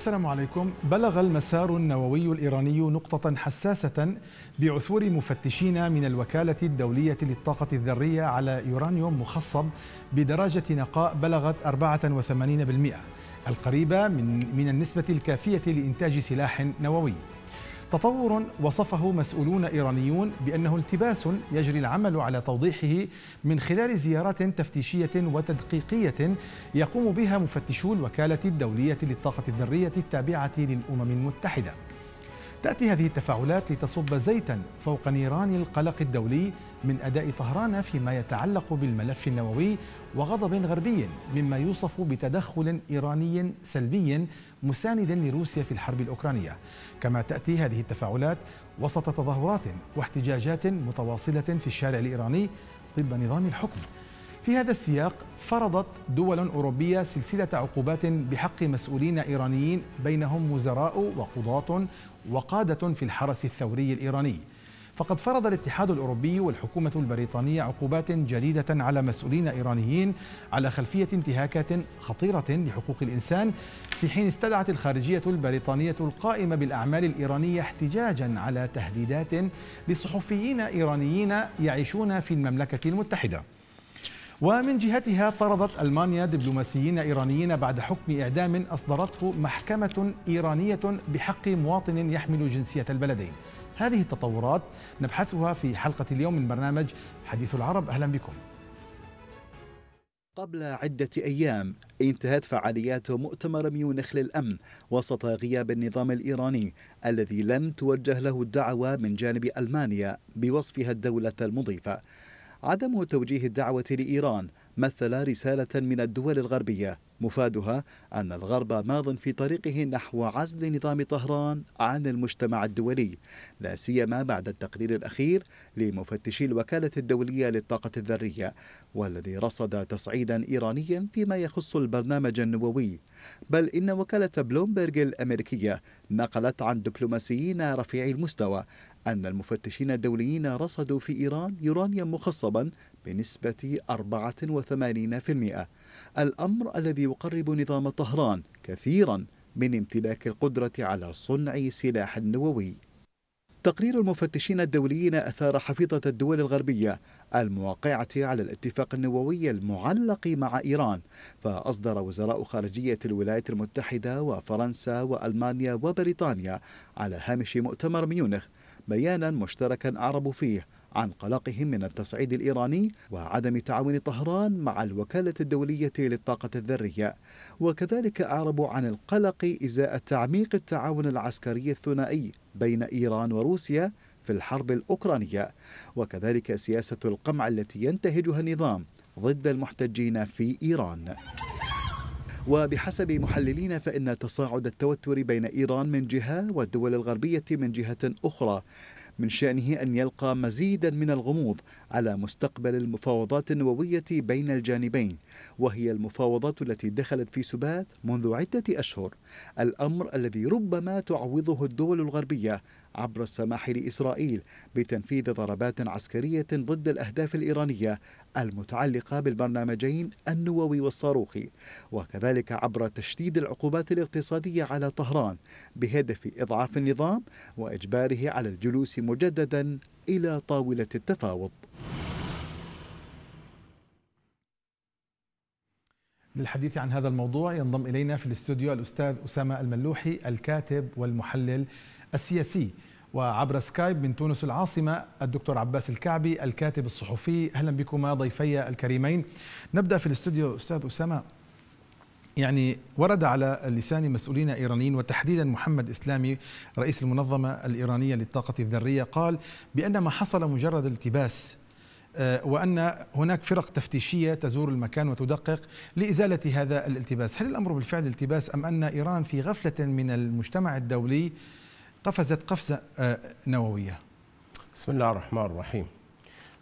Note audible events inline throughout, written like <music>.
السلام عليكم بلغ المسار النووي الإيراني نقطة حساسة بعثور مفتشين من الوكالة الدولية للطاقة الذرية على يورانيوم مخصب بدرجة نقاء بلغت 84% القريبة من, من النسبة الكافية لإنتاج سلاح نووي تطور وصفه مسؤولون إيرانيون بأنه التباس يجري العمل على توضيحه من خلال زيارات تفتيشية وتدقيقية يقوم بها مفتشو الوكالة الدولية للطاقة الذرية التابعة للأمم المتحدة تأتي هذه التفاعلات لتصب زيتا فوق نيران القلق الدولي من أداء طهران فيما يتعلق بالملف النووي وغضب غربي مما يوصف بتدخل إيراني سلبي مساندا لروسيا في الحرب الأوكرانية كما تأتي هذه التفاعلات وسط تظاهرات واحتجاجات متواصلة في الشارع الإيراني ضد نظام الحكم في هذا السياق فرضت دول أوروبية سلسلة عقوبات بحق مسؤولين إيرانيين بينهم وزراء وقضاة وقادة في الحرس الثوري الإيراني فقد فرض الاتحاد الأوروبي والحكومة البريطانية عقوبات جديدة على مسؤولين إيرانيين على خلفية انتهاكات خطيرة لحقوق الإنسان في حين استدعت الخارجية البريطانية القائمة بالأعمال الإيرانية احتجاجا على تهديدات لصحفيين إيرانيين يعيشون في المملكة المتحدة ومن جهتها طردت ألمانيا دبلوماسيين إيرانيين بعد حكم إعدام أصدرته محكمة إيرانية بحق مواطن يحمل جنسية البلدين هذه التطورات نبحثها في حلقة اليوم من برنامج حديث العرب أهلا بكم قبل عدة أيام انتهت فعاليات مؤتمر ميونخ للأمن وسط غياب النظام الإيراني الذي لم توجه له الدعوة من جانب ألمانيا بوصفها الدولة المضيفة عدم توجيه الدعوة لإيران مثل رسالة من الدول الغربية مفادها أن الغرب ماض في طريقه نحو عزل نظام طهران عن المجتمع الدولي لا سيما بعد التقرير الأخير لمفتشي الوكالة الدولية للطاقة الذرية والذي رصد تصعيدا إيرانيا فيما يخص البرنامج النووي بل إن وكالة بلومبرغ الأمريكية نقلت عن دبلوماسيين رفيعي المستوى أن المفتشين الدوليين رصدوا في إيران يورانيا مخصبا بنسبة 84% الأمر الذي يقرب نظام طهران كثيرا من امتلاك القدرة على صنع سلاح نووي تقرير المفتشين الدوليين أثار حفيظة الدول الغربية الموقعة على الاتفاق النووي المعلق مع إيران فأصدر وزراء خارجية الولايات المتحدة وفرنسا وألمانيا وبريطانيا على هامش مؤتمر ميونخ بيانا مشتركا أعرب فيه عن قلقهم من التصعيد الإيراني وعدم تعاون طهران مع الوكالة الدولية للطاقة الذرية وكذلك أعربوا عن القلق إزاء تعميق التعاون العسكري الثنائي بين إيران وروسيا في الحرب الأوكرانية وكذلك سياسة القمع التي ينتهجها النظام ضد المحتجين في إيران وبحسب محللين فإن تصاعد التوتر بين إيران من جهة والدول الغربية من جهة أخرى من شأنه أن يلقى مزيدا من الغموض على مستقبل المفاوضات النووية بين الجانبين وهي المفاوضات التي دخلت في سبات منذ عدة أشهر الأمر الذي ربما تعوضه الدول الغربية عبر السماح لإسرائيل بتنفيذ ضربات عسكرية ضد الأهداف الإيرانية المتعلقة بالبرنامجين النووي والصاروخي وكذلك عبر تشديد العقوبات الاقتصادية على طهران بهدف إضعاف النظام وإجباره على الجلوس مجددا إلى طاولة التفاوض للحديث عن هذا الموضوع ينضم إلينا في الاستوديو الأستاذ أسامة الملوحي الكاتب والمحلل السياسي وعبر سكايب من تونس العاصمة الدكتور عباس الكعبي الكاتب الصحفي أهلا بكما ضيفي الكريمين نبدأ في الاستوديو أستاذ أسامة يعني ورد على لسان مسؤولين إيرانيين وتحديدا محمد إسلامي رئيس المنظمة الإيرانية للطاقة الذرية قال بأن ما حصل مجرد التباس آه، وأن هناك فرق تفتيشية تزور المكان وتدقق لإزالة هذا الالتباس هل الأمر بالفعل التباس أم أن إيران في غفلة من المجتمع الدولي قفزت قفزة آه، نووية بسم الله الرحمن الرحيم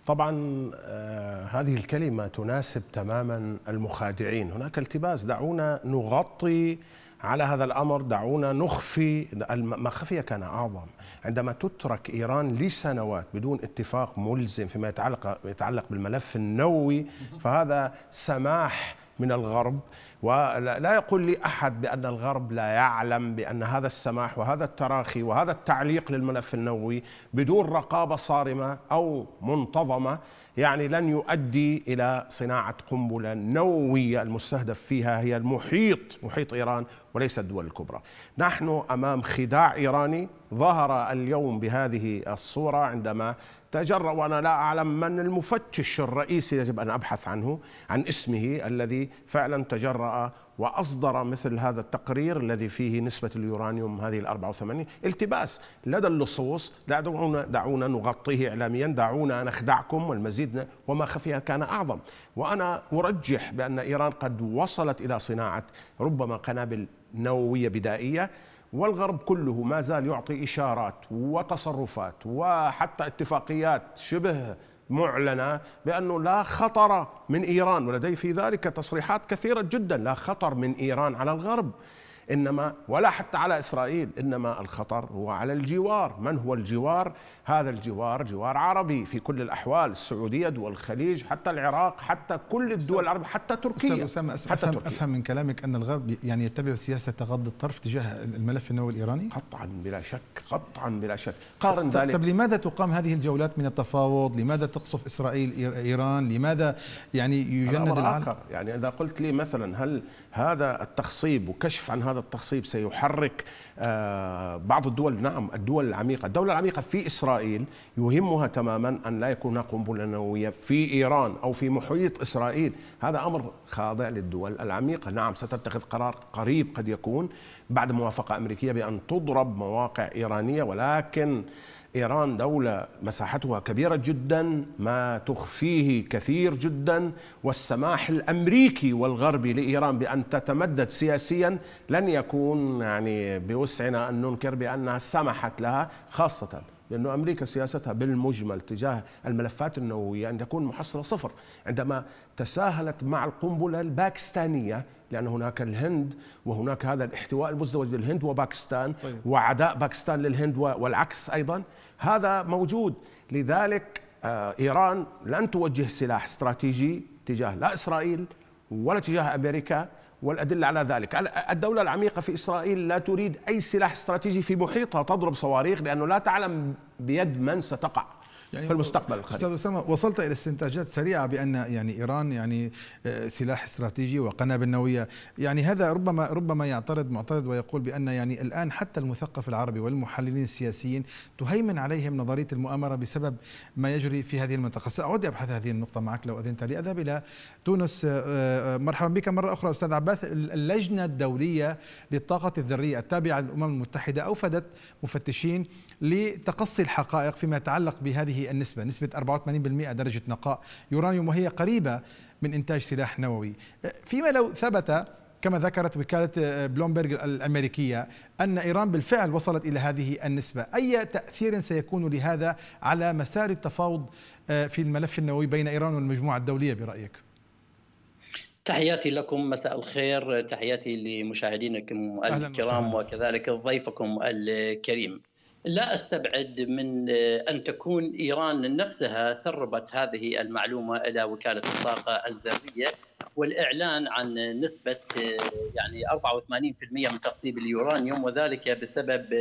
طبعا آه، هذه الكلمة تناسب تماما المخادعين هناك التباس دعونا نغطي على هذا الأمر دعونا نخفي ما خفي كان أعظم عندما تترك إيران لسنوات بدون اتفاق ملزم فيما يتعلق, يتعلق بالملف النووي فهذا سماح من الغرب ولا يقول لي احد بان الغرب لا يعلم بان هذا السماح وهذا التراخي وهذا التعليق للملف النووي بدون رقابه صارمه او منتظمه يعني لن يؤدي الى صناعه قنبله نوويه المستهدف فيها هي المحيط محيط ايران وليس الدول الكبرى. نحن امام خداع ايراني ظهر اليوم بهذه الصوره عندما تجرأ وأنا لا أعلم من المفتش الرئيسي يجب أن أبحث عنه عن اسمه الذي فعلا تجرأ وأصدر مثل هذا التقرير الذي فيه نسبة اليورانيوم هذه ال 84 التباس لدى اللصوص لا دعونا, دعونا نغطيه إعلاميا دعونا نخدعكم والمزيد وما خفي كان أعظم وأنا أرجح بأن إيران قد وصلت إلى صناعة ربما قنابل نووية بدائية والغرب كله ما زال يعطي إشارات وتصرفات وحتى اتفاقيات شبه معلنة بأنه لا خطر من إيران ولدي في ذلك تصريحات كثيرة جدا لا خطر من إيران على الغرب انما ولا حتى على اسرائيل انما الخطر هو على الجوار من هو الجوار هذا الجوار جوار عربي في كل الاحوال السعوديه دول الخليج حتى العراق حتى كل الدول العربية حتى تركيا استاذ اسامه حتى أفهم, تركيا. افهم من كلامك ان الغرب يعني يتبع سياسه تغض الطرف تجاه الملف النووي الايراني قطعا بلا شك قطعا بلا شك قارن ذلك طب لماذا تقام هذه الجولات من التفاوض لماذا تقصف اسرائيل ايران لماذا يعني يجند العالم يعني اذا قلت لي مثلا هل هذا التخصيب وكشف عن هذا هذا التخصيب سيحرك آه، بعض الدول نعم الدول العميقة الدولة العميقة في إسرائيل يهمها تماما أن لا يكون قنبلة نووية في إيران أو في محيط إسرائيل هذا أمر خاضع للدول العميقة نعم ستتخذ قرار قريب قد يكون بعد موافقة أمريكية بأن تضرب مواقع إيرانية ولكن إيران دولة مساحتها كبيرة جدا ما تخفيه كثير جدا والسماح الأمريكي والغربي لإيران بأن تتمدد سياسيا لن يكون يعني بوسعنا أن ننكر بأنها سمحت لها خاصة لأنه أمريكا سياستها بالمجمل تجاه الملفات النووية أن تكون محصلة صفر عندما تساهلت مع القنبلة الباكستانية لأن هناك الهند وهناك هذا الاحتواء المزدوج للهند وباكستان طيب. وعداء باكستان للهند والعكس أيضا هذا موجود لذلك آه، إيران لن توجه سلاح استراتيجي تجاه لا إسرائيل ولا تجاه أمريكا والأدلة على ذلك الدولة العميقة في إسرائيل لا تريد أي سلاح استراتيجي في محيطها تضرب صواريخ لأنه لا تعلم بيد من ستقع يعني في المستقبل القريب استاذ اسامه وصلت الى استنتاجات سريعه بان يعني ايران يعني آه، سلاح استراتيجي وقنابل نوويه يعني هذا ربما ربما يعترض معترض ويقول بان يعني الان حتى المثقف العربي والمحللين السياسيين تهيمن عليهم نظريه المؤامره بسبب ما يجري في هذه المنطقه ساعود ابحث هذه النقطه معك لو اذنت لي اذهب الى تونس آه، آه، مرحبا بك مره اخرى استاذ عباس اللجنه الدوليه للطاقه الذريه التابعه للامم المتحده اوفدت مفتشين لتقصي الحقائق فيما يتعلق بهذه النسبة نسبة 84% درجة نقاء يورانيوم وهي قريبة من إنتاج سلاح نووي فيما لو ثبت كما ذكرت وكالة آه، بلومبرغ الأمريكية أن إيران بالفعل وصلت إلى هذه النسبة أي تأثير سيكون لهذا على مسار التفاوض آه، في الملف النووي بين إيران والمجموعة الدولية برأيك؟ تحياتي لكم مساء الخير تحياتي لمشاهدينكم الكرام وكذلك ضيفكم الكريم لا استبعد من آه، ان تكون ايران نفسها سربت هذه المعلومه الى وكاله الطاقه الذريه والاعلان عن نسبه آه، يعني 84% من تقصيب اليورانيوم وذلك بسبب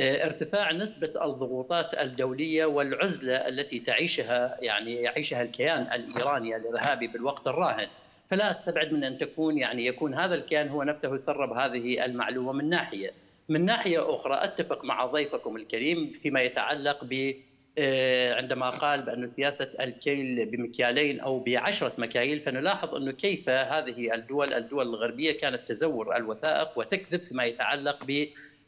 آه، ارتفاع نسبة الضغوطات الدولية والعزلة التي تعيشها يعني يعيشها الكيان الإيراني الإرهابي بالوقت الراهن فلا أستبعد من أن تكون يعني يكون هذا الكيان هو نفسه سرب هذه المعلومة من ناحية من ناحية أخرى أتفق مع ضيفكم الكريم فيما يتعلق ب آه، عندما قال بأن سياسة الكيل بمكيالين أو بعشرة مكاييل فنلاحظ أنه كيف هذه الدول الدول الغربية كانت تزور الوثائق وتكذب فيما يتعلق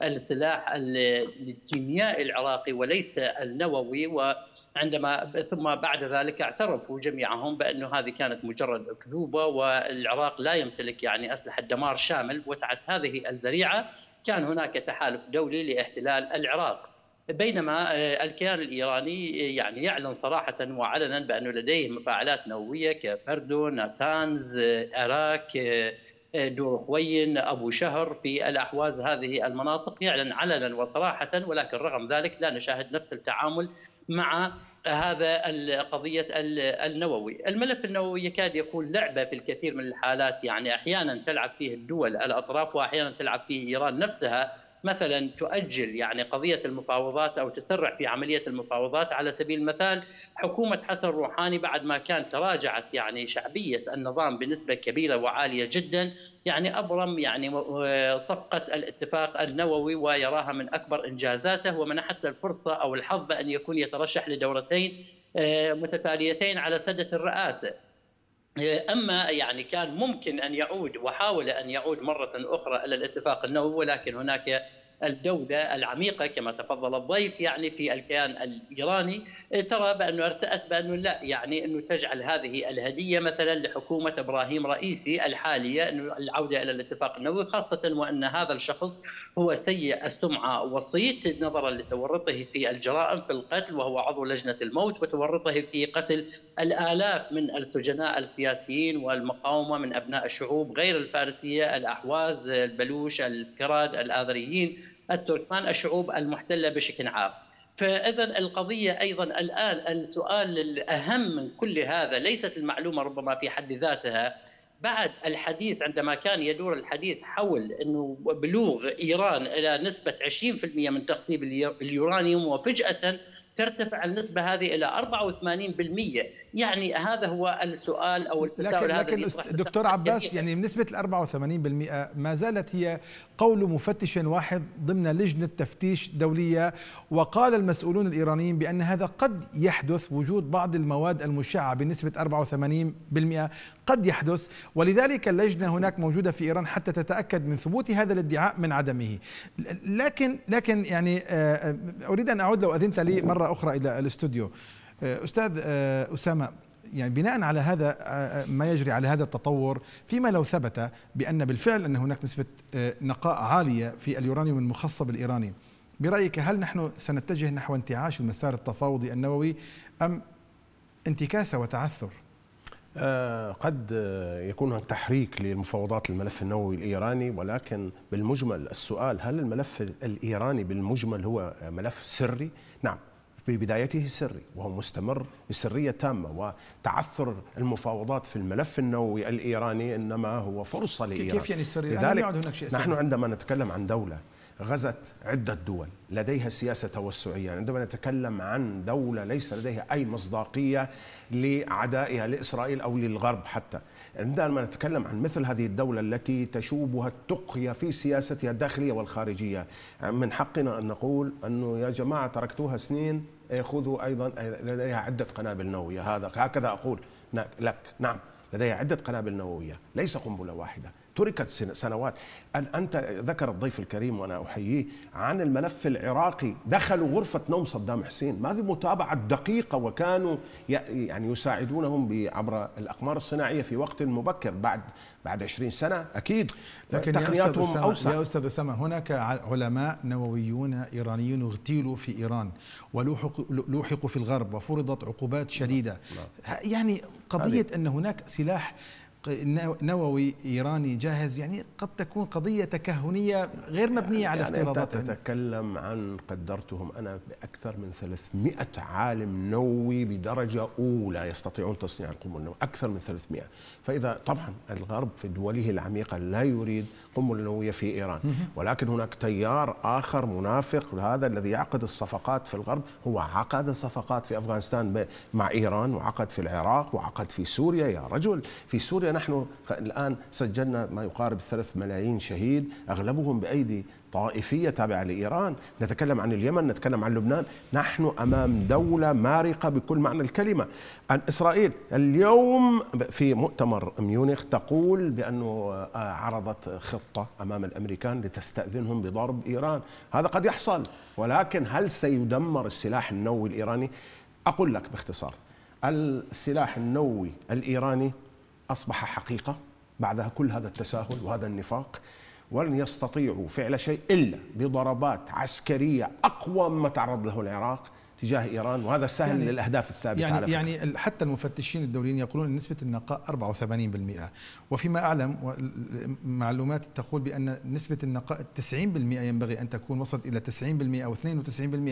بالسلاح الكيميائي العراقي وليس النووي وعندما ثم بعد ذلك اعترفوا جميعهم بانه هذه كانت مجرد اكذوبه والعراق لا يمتلك يعني اسلحه دمار شامل وتعت هذه الذريعه كان هناك تحالف دولي لاحتلال العراق بينما آه، الكيان الايراني آه، يعني يعلن صراحه وعلنا بانه لديه مفاعلات نوويه كفردو ناتانز، آه، اراك، دور خوين، ابو شهر في الاحواز هذه المناطق يعلن علنا وصراحه ولكن رغم ذلك لا نشاهد نفس التعامل مع هذا قضية النووي الملف النووي يكاد يكون لعبة في الكثير من الحالات يعني أحيانا تلعب فيه الدول الأطراف وأحيانا تلعب فيه إيران نفسها مثلا تؤجل يعني قضية المفاوضات أو تسرع في عملية المفاوضات على سبيل المثال حكومة حسن روحاني بعد ما كان تراجعت يعني شعبية النظام بنسبة كبيرة وعالية جدا يعني أبرم يعني صفقة الاتفاق النووي ويراها من أكبر إنجازاته ومنحته الفرصة أو الحظ بأن يكون يترشح لدورتين آه، متتاليتين على سدة الرئاسة إيه، اما يعني كان ممكن ان يعود وحاول ان يعود مره اخرى الى الاتفاق النووي ولكن هناك الدودة العميقة كما تفضل الضيف يعني في الكيان الإيراني إيه، ترى بأنه ارتأت بأنه لا يعني أنه تجعل هذه الهدية مثلا لحكومة إبراهيم رئيسي الحالية أنه العودة إلى الاتفاق النووي خاصة وأن هذا الشخص هو سيء السمعة وسيط نظرا لتورطه في الجرائم في القتل وهو عضو لجنة الموت وتورطه في قتل الآلاف من السجناء السياسيين والمقاومة من أبناء الشعوب غير الفارسية الأحواز البلوش الكراد الآذريين التركمان الشعوب المحتله بشكل عام. فاذا القضيه ايضا الان السؤال الاهم من كل هذا ليست المعلومه ربما في حد ذاتها بعد الحديث عندما كان يدور الحديث حول انه بلوغ ايران الى نسبه 20% من تخصيب اليورانيوم وفجاه ترتفع النسبه هذه الى 84% يعني هذا هو السؤال او التساؤل لكن, لكن دكتور عباس يعني بنسبه 84% ما زالت هي قول مفتش واحد ضمن لجنه تفتيش دوليه وقال المسؤولون الايرانيين بان هذا قد يحدث وجود بعض المواد المشعه بنسبه 84% قد يحدث ولذلك اللجنه هناك موجوده في ايران حتى تتاكد من ثبوت هذا الادعاء من عدمه لكن لكن يعني آه، آه، اريد ان اعود لو اذنت لي مره اخرى الى الاستوديو آه، استاذ آه، اسامه يعني بناء على هذا آه، ما يجري على هذا التطور فيما لو ثبت بان بالفعل ان هناك نسبه نقاء عاليه في اليورانيوم المخصب الايراني برايك هل نحن سنتجه نحو انتعاش المسار التفاوضي النووي ام انتكاسه وتعثر؟ قد يكون هناك تحريك للمفاوضات الملف النووي الايراني ولكن بالمجمل السؤال هل الملف الايراني بالمجمل هو ملف سري؟ نعم في بدايته السري وهو مستمر بسرية تامة وتعثر المفاوضات في الملف النووي الإيراني إنما هو فرصة لإيران كيف يعني سري؟ لذلك هناك شيء نحن عندما نتكلم عن دولة غزت عدة دول لديها سياسة توسعية عندما نتكلم عن دولة ليس لديها أي مصداقية لعدائها لإسرائيل أو للغرب حتى عندما نتكلم عن مثل هذه الدولة التي تشوبها التقية في سياستها الداخلية والخارجية من حقنا أن نقول أنه يا جماعة تركتوها سنين خذوا أيضا لديها عدة قنابل نووية هذا هكذا أقول لك نعم لديها عدة قنابل نووية ليس قنبلة واحدة تركت سنوات أنت ذكر الضيف الكريم وأنا أحييه عن الملف العراقي دخلوا غرفة نوم صدام حسين ما هذه متابعة دقيقة وكانوا يعني يساعدونهم عبر الأقمار الصناعية في وقت مبكر بعد بعد 20 سنة أكيد لكن تقنياتهم يا أوسع يا أستاذ أسامة هناك علماء نوويون إيرانيون اغتيلوا في إيران ولوحقوا في الغرب وفرضت عقوبات شديدة لا لا. يعني قضية أن هناك سلاح نووي ايراني جاهز يعني قد تكون قضيه تكهنيه غير مبنيه يعني على يعني افتراضات انت تتكلم عن قدرتهم انا باكثر من 300 عالم نووي بدرجه اولى يستطيعون تصنيع القنبله اكثر من 300 فاذا طبعا الغرب في دوله العميقه لا يريد القنبله النوويه في ايران، ولكن هناك تيار اخر منافق هذا الذي يعقد الصفقات في الغرب، هو عقد صفقات في افغانستان مع ايران وعقد في العراق وعقد في سوريا يا رجل، في سوريا نحن الان سجلنا ما يقارب 3 ملايين شهيد اغلبهم بايدي طائفية تابعة لإيران نتكلم عن اليمن نتكلم عن لبنان نحن أمام دولة مارقة بكل معنى الكلمة عن إسرائيل اليوم في مؤتمر ميونخ تقول بأنه آه، عرضت خطة أمام الأمريكان لتستأذنهم بضرب إيران هذا قد يحصل ولكن هل سيدمر السلاح النووي الإيراني أقول لك باختصار السلاح النووي الإيراني أصبح حقيقة بعدها كل هذا التساهل وهذا النفاق ولن يستطيعوا فعل شيء إلا بضربات عسكرية أقوى مما تعرض له العراق تجاه ايران وهذا سهل يعني للاهداف الثابته يعني على فكرة. يعني حتى المفتشين الدوليين يقولون نسبه النقاء 84% وفيما اعلم معلومات تقول بان نسبه النقاء 90% ينبغي ان تكون وصلت الى 90% او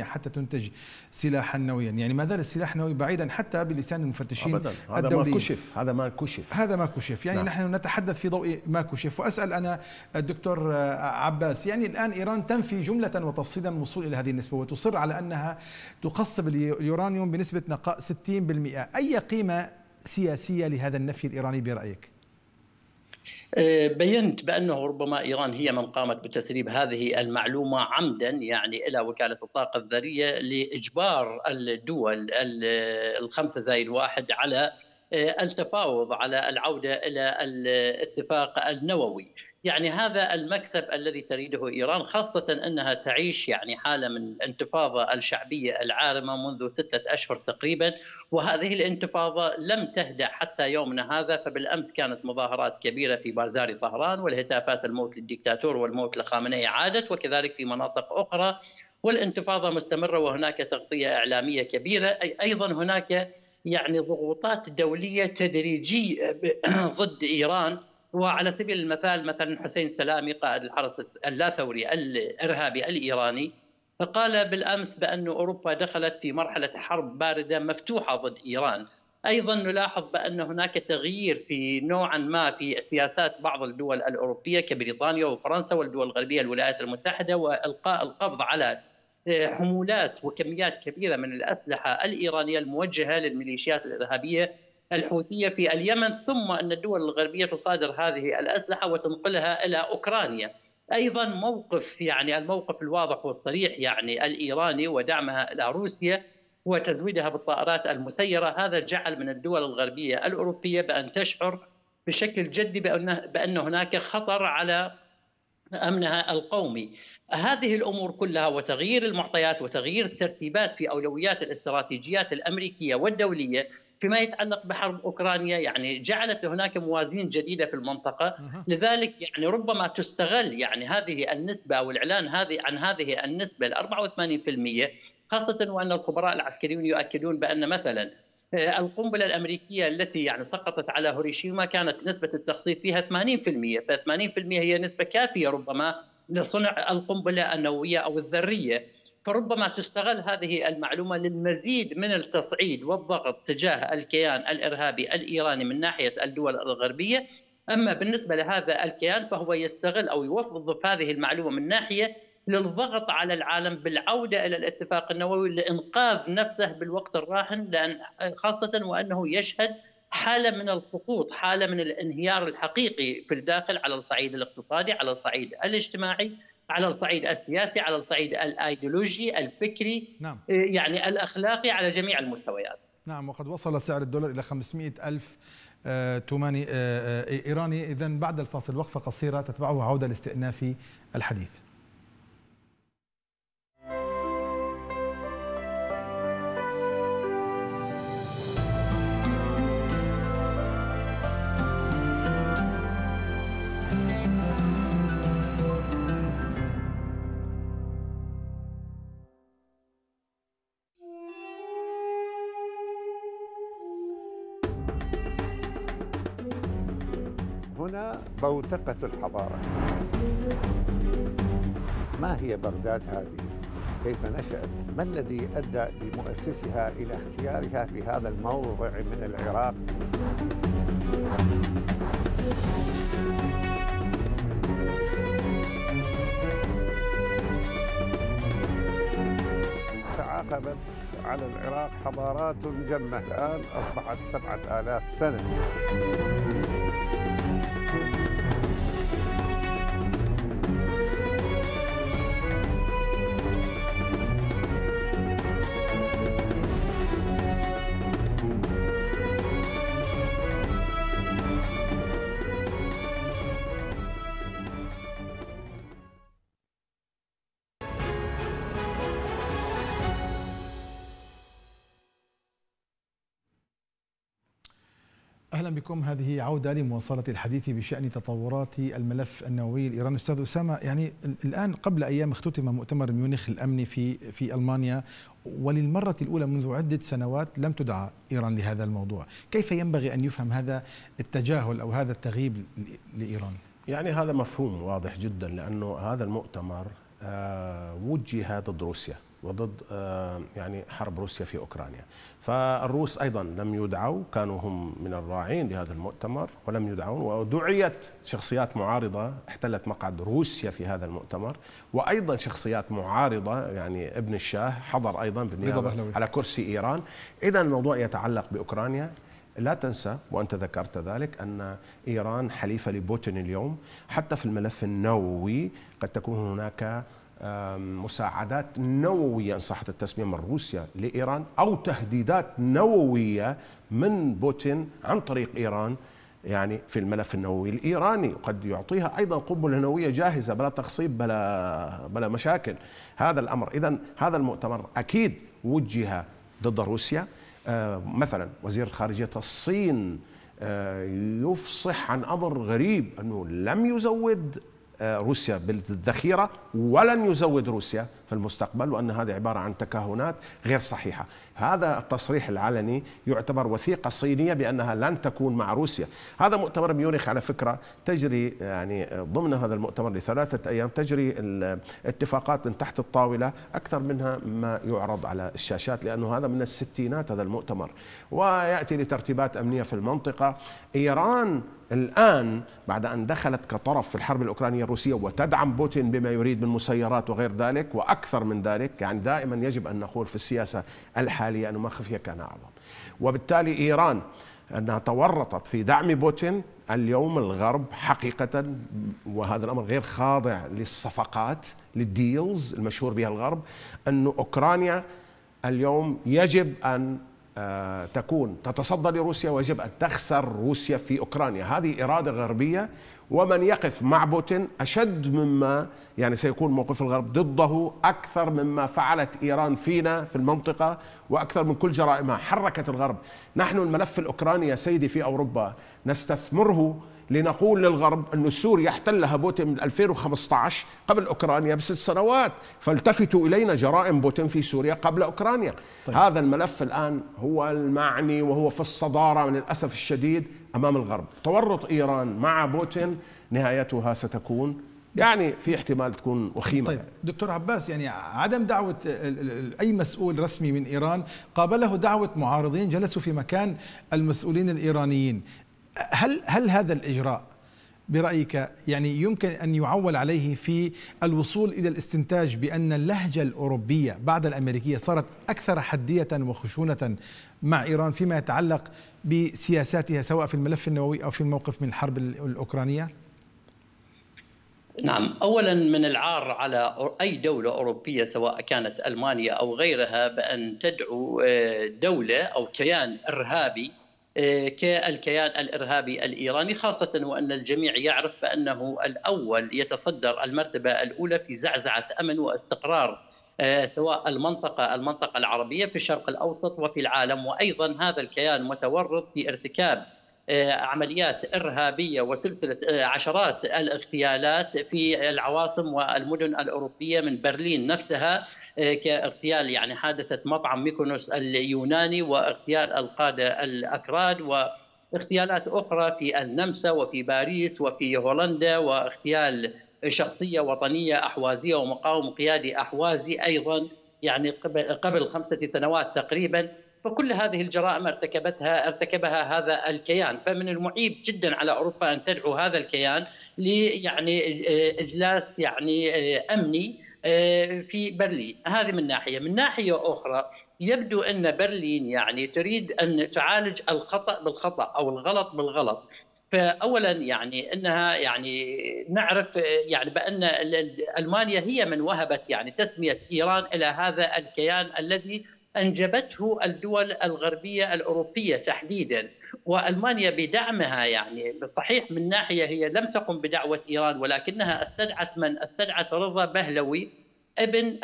92% حتى تنتج سلاحا نوويا يعني ما زال السلاح النووي بعيدا حتى بلسان المفتشين أبداً. هذا الدوليين ما كشف هذا ما كشف هذا ما كشف يعني نعم. نحن نتحدث في ضوء ما كشف واسال انا الدكتور عباس يعني الان ايران تنفي جمله وتفصيلا الوصول الى هذه النسبه وتصر على انها تقصب اليورانيوم بنسبة نقاء 60% أي قيمة سياسية لهذا النفي الإيراني برأيك؟ أه، بينت بانه ربما ايران هي من قامت بتسريب هذه المعلومه عمدا يعني الى وكاله الطاقه الذريه لاجبار الدول الخمسه زائد واحد على أه، التفاوض على العوده الى الاتفاق النووي. يعني هذا المكسب الذي تريده ايران خاصه انها تعيش يعني حاله من الانتفاضه الشعبيه العارمه منذ سته اشهر تقريبا وهذه الانتفاضه لم تهدأ حتى يومنا هذا فبالامس كانت مظاهرات كبيره في بازار طهران والهتافات الموت للدكتاتور والموت لخامنئي عادت وكذلك في مناطق اخرى والانتفاضه مستمره وهناك تغطيه اعلاميه كبيره أي ايضا هناك يعني ضغوطات دوليه تدريجيه <clears throat> ضد ايران وعلى سبيل المثال مثلا حسين سلامي قائد الحرس اللاثوري الارهابي الايراني فقال بالامس بان اوروبا دخلت في مرحله حرب بارده مفتوحه ضد ايران ايضا نلاحظ بان هناك تغيير في نوعا ما في سياسات بعض الدول الاوروبيه كبريطانيا وفرنسا والدول الغربيه الولايات المتحده والقاء القبض على آه، حمولات وكميات كبيره من الاسلحه الايرانيه الموجهه للميليشيات الارهابيه الحوثية في اليمن ثم أن الدول الغربية تصادر هذه الأسلحة وتنقلها إلى أوكرانيا أيضا موقف يعني الموقف الواضح والصريح يعني الإيراني ودعمها إلى روسيا وتزويدها بالطائرات المسيرة هذا جعل من الدول الغربية الأوروبية بأن تشعر بشكل جدي بأن, بأن هناك خطر على أمنها القومي هذه الامور كلها وتغيير المعطيات وتغيير الترتيبات في اولويات الاستراتيجيات الامريكيه والدوليه فيما يتعلق بحرب اوكرانيا يعني جعلت هناك موازين جديده في المنطقه لذلك يعني ربما تستغل يعني هذه النسبه او الاعلان هذه عن هذه النسبه ال 84% خاصه وان الخبراء العسكريون يؤكدون بان مثلا آه، القنبلة الأمريكية التي يعني سقطت على هوريشيما كانت نسبة التخصيب فيها 80% ف 80% هي نسبة كافية ربما لصنع القنبلة النووية أو الذرية فربما تستغل هذه المعلومه للمزيد من التصعيد والضغط تجاه الكيان الارهابي الايراني من ناحيه الدول الغربيه اما بالنسبه لهذا الكيان فهو يستغل او يوظف هذه المعلومه من ناحيه للضغط على العالم بالعوده الى الاتفاق النووي لانقاذ نفسه بالوقت الراهن لان خاصه وانه يشهد حاله من السقوط، حاله من الانهيار الحقيقي في الداخل على الصعيد الاقتصادي، على الصعيد الاجتماعي، على الصعيد السياسي على الصعيد الايديولوجي الفكري نعم. آه، يعني الاخلاقي على جميع المستويات نعم وقد وصل سعر الدولار الى 500 الف آه، توماني آه، ايراني اذا بعد الفاصل وقفه قصيره تتبعه عوده لاستئناف الحديث بوتقة الحضارة ما هي بغداد هذه؟ كيف نشأت؟ ما الذي أدى لمؤسسها إلى اختيارها في هذا الموضع من العراق؟ تعاقبت على العراق حضارات جمة الآن أصبحت سبعة آلاف سنة بكم هذه عودة لمواصلة الحديث بشأن تطورات الملف النووي الإيراني أستاذ أسامة يعني الآن قبل أيام اختتم مؤتمر ميونخ الأمني في في ألمانيا وللمرة الأولى منذ عدة سنوات لم تدعى إيران لهذا الموضوع كيف ينبغي أن يفهم هذا التجاهل أو هذا التغييب لإيران؟ يعني هذا مفهوم واضح جدا لأنه هذا المؤتمر آه، وجه ضد روسيا وضد آه، يعني حرب روسيا في اوكرانيا. فالروس ايضا لم يدعوا، كانوا هم من الراعين لهذا المؤتمر ولم يدعون ودعيت شخصيات معارضه احتلت مقعد روسيا في هذا المؤتمر وايضا شخصيات معارضه يعني ابن الشاه حضر ايضا بالنيابه على كرسي ايران، اذا الموضوع يتعلق باوكرانيا لا تنسى وانت ذكرت ذلك ان ايران حليفه لبوتين اليوم حتى في الملف النووي قد تكون هناك مساعدات نووية إن صحت التسمية من روسيا لإيران أو تهديدات نووية من بوتين عن طريق إيران يعني في الملف النووي الإيراني قد يعطيها أيضا قنبلة نووية جاهزة بلا تخصيب بلا, بلا مشاكل هذا الأمر إذا هذا المؤتمر أكيد وجه ضد روسيا آه، مثلا وزير خارجية الصين آه، يفصح عن أمر غريب أنه لم يزود آه، روسيا بالذخيرة ولن يزود روسيا في المستقبل وأن هذا عبارة عن تكهنات غير صحيحة هذا التصريح العلني يعتبر وثيقة صينية بأنها لن تكون مع روسيا هذا مؤتمر ميونخ على فكرة تجري يعني ضمن هذا المؤتمر لثلاثة أيام تجري الاتفاقات من تحت الطاولة أكثر منها ما يعرض على الشاشات لأنه هذا من الستينات هذا المؤتمر ويأتي لترتيبات أمنية في المنطقة إيران الآن بعد أن دخلت كطرف في الحرب الأوكرانية الروسية وتدعم بوتين بما يريد من مسيرات وغير ذلك وأكثر أكثر من ذلك يعني دائما يجب أن نقول في السياسة الحالية أنه ما خفي كان أعظم وبالتالي إيران أنها تورطت في دعم بوتين اليوم الغرب حقيقة وهذا الأمر غير خاضع للصفقات للديلز المشهور بها الغرب أن أوكرانيا اليوم يجب أن آه، تكون تتصدى لروسيا ويجب أن تخسر روسيا في أوكرانيا هذه إرادة غربية ومن يقف مع بوتين أشد مما يعني سيكون موقف الغرب ضده أكثر مما فعلت إيران فينا في المنطقة وأكثر من كل جرائمها حركت الغرب نحن الملف الأوكراني يا سيدي في أوروبا نستثمره لنقول للغرب أن سوريا احتلها بوتين من 2015 قبل أوكرانيا بست سنوات فالتفتوا إلينا جرائم بوتين في سوريا قبل أوكرانيا طيب. هذا الملف الآن هو المعني وهو في الصدارة من الأسف الشديد أمام الغرب تورط إيران مع بوتين نهايتها ستكون يعني في احتمال تكون وخيمه طيب دكتور عباس يعني عدم دعوه اي مسؤول رسمي من ايران قابله دعوه معارضين جلسوا في مكان المسؤولين الايرانيين هل هل هذا الاجراء برأيك يعني يمكن أن يعول عليه في الوصول إلى الاستنتاج بأن اللهجة الأوروبية بعد الأمريكية صارت أكثر حدية وخشونة مع إيران فيما يتعلق بسياساتها سواء في الملف النووي أو في الموقف من الحرب الأوكرانية؟ نعم اولا من العار على اي دوله اوروبيه سواء كانت المانيا او غيرها بان تدعو آه، دوله او كيان ارهابي آه، كالكيان الارهابي الايراني خاصه وان الجميع يعرف بانه الاول يتصدر المرتبه الاولى في زعزعه امن واستقرار آه، سواء المنطقه المنطقه العربيه في الشرق الاوسط وفي العالم وايضا هذا الكيان متورط في ارتكاب آه، عمليات ارهابيه وسلسله عشرات الاغتيالات في العواصم والمدن الاوروبيه من برلين نفسها آه، كاغتيال يعني حادثه مطعم ميكونوس اليوناني واغتيال القاده الاكراد و اغتيالات اخرى في النمسا وفي باريس وفي هولندا واغتيال شخصيه وطنيه احوازيه ومقاوم قيادي احوازي ايضا يعني قبل خمسه سنوات تقريبا فكل هذه الجرائم ارتكبتها ارتكبها هذا الكيان فمن المعيب جدا على اوروبا ان تدعو هذا الكيان ليعني آه، اجلاس يعني آه، امني آه، في برلين هذه من ناحيه من ناحيه اخرى يبدو ان برلين يعني تريد ان تعالج الخطا بالخطا او الغلط بالغلط فاولا يعني انها يعني نعرف آه، يعني بان المانيا هي من وهبت يعني تسميه ايران الى هذا الكيان الذي انجبته الدول الغربيه الاوروبيه تحديدا والمانيا بدعمها يعني صحيح من ناحيه هي لم تقم بدعوه ايران ولكنها استدعت من استدعت رضا بهلوي ابن